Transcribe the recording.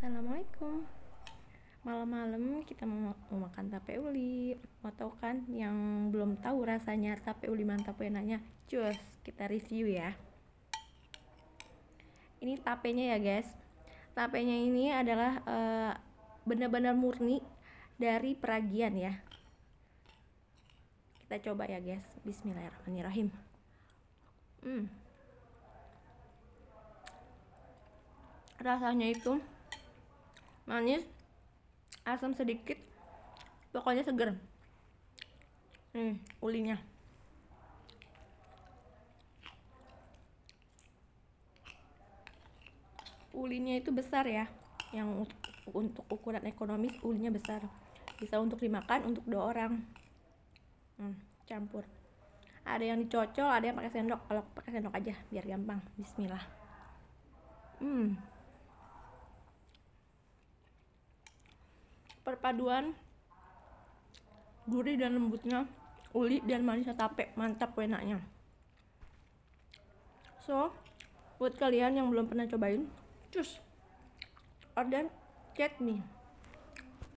Assalamualaikum malam-malam kita mau, makan tape uli mau tahu kan yang belum tahu rasanya tape uli mantap enaknya cus kita review ya ini tapenya ya guys tapenya ini adalah benar eh, benar-benar murni dari peragian ya kita coba ya guys Bismillahirrahmanirrahim hmm. rasanya itu manis asam sedikit pokoknya seger hmm, ulinya ulinya itu besar ya yang untuk ukuran ekonomis ulinya besar bisa untuk dimakan untuk dua orang hmm, campur ada yang dicocol ada yang pakai sendok kalau pakai sendok aja biar gampang Bismillah hmm perpaduan gurih dan lembutnya uli dan manisnya tape mantap enaknya so buat kalian yang belum pernah cobain cus order cat me